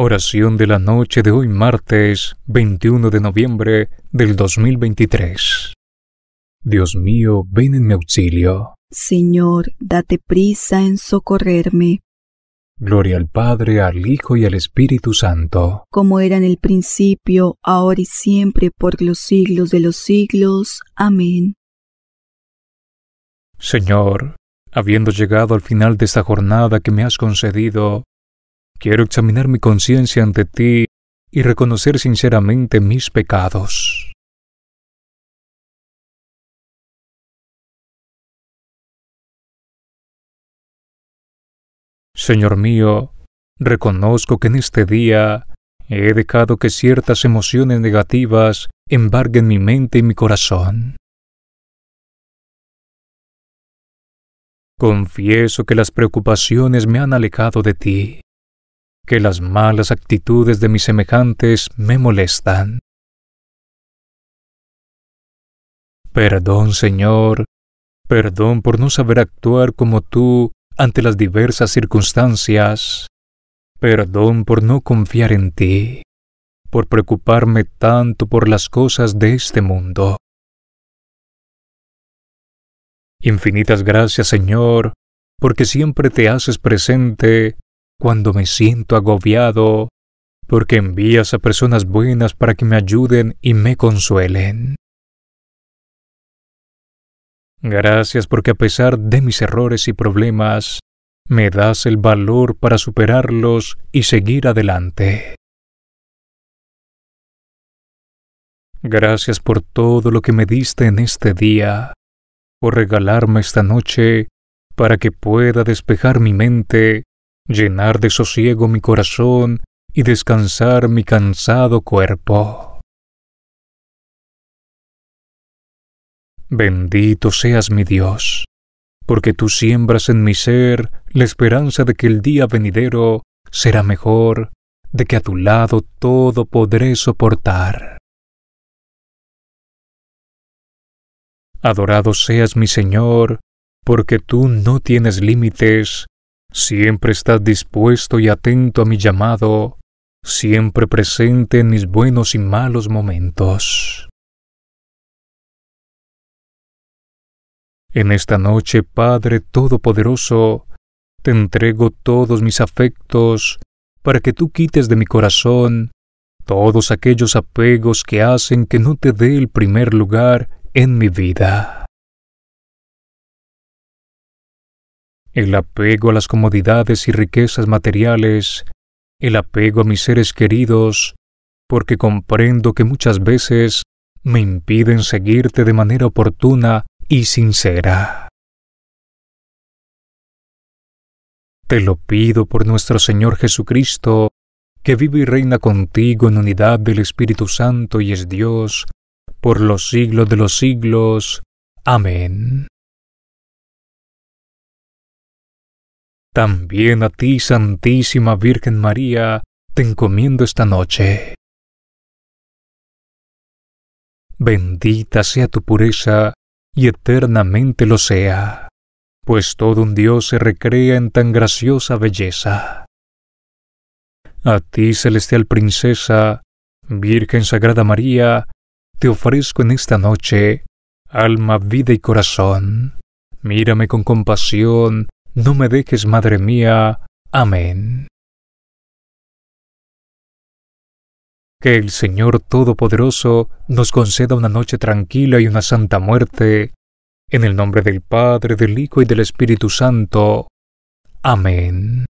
Oración de la noche de hoy martes 21 de noviembre del 2023. Dios mío, ven en mi auxilio. Señor, date prisa en socorrerme. Gloria al Padre, al Hijo y al Espíritu Santo. Como era en el principio, ahora y siempre, por los siglos de los siglos. Amén. Señor, habiendo llegado al final de esta jornada que me has concedido, Quiero examinar mi conciencia ante ti y reconocer sinceramente mis pecados. Señor mío, reconozco que en este día he dejado que ciertas emociones negativas embarguen mi mente y mi corazón. Confieso que las preocupaciones me han alejado de ti que las malas actitudes de mis semejantes me molestan. Perdón, Señor, perdón por no saber actuar como tú ante las diversas circunstancias, perdón por no confiar en ti, por preocuparme tanto por las cosas de este mundo. Infinitas gracias, Señor, porque siempre te haces presente cuando me siento agobiado, porque envías a personas buenas para que me ayuden y me consuelen. Gracias porque a pesar de mis errores y problemas, me das el valor para superarlos y seguir adelante. Gracias por todo lo que me diste en este día, por regalarme esta noche para que pueda despejar mi mente llenar de sosiego mi corazón y descansar mi cansado cuerpo. Bendito seas mi Dios, porque tú siembras en mi ser la esperanza de que el día venidero será mejor, de que a tu lado todo podré soportar. Adorado seas mi Señor, porque tú no tienes límites Siempre estás dispuesto y atento a mi llamado, siempre presente en mis buenos y malos momentos. En esta noche, Padre Todopoderoso, te entrego todos mis afectos para que tú quites de mi corazón todos aquellos apegos que hacen que no te dé el primer lugar en mi vida. el apego a las comodidades y riquezas materiales, el apego a mis seres queridos, porque comprendo que muchas veces me impiden seguirte de manera oportuna y sincera. Te lo pido por nuestro Señor Jesucristo, que vive y reina contigo en unidad del Espíritu Santo y es Dios, por los siglos de los siglos. Amén. También a ti, Santísima Virgen María, te encomiendo esta noche. Bendita sea tu pureza, y eternamente lo sea, pues todo un Dios se recrea en tan graciosa belleza. A ti, celestial princesa, Virgen Sagrada María, te ofrezco en esta noche alma, vida y corazón. Mírame con compasión no me dejes, Madre mía. Amén. Que el Señor Todopoderoso nos conceda una noche tranquila y una santa muerte, en el nombre del Padre, del Hijo y del Espíritu Santo. Amén.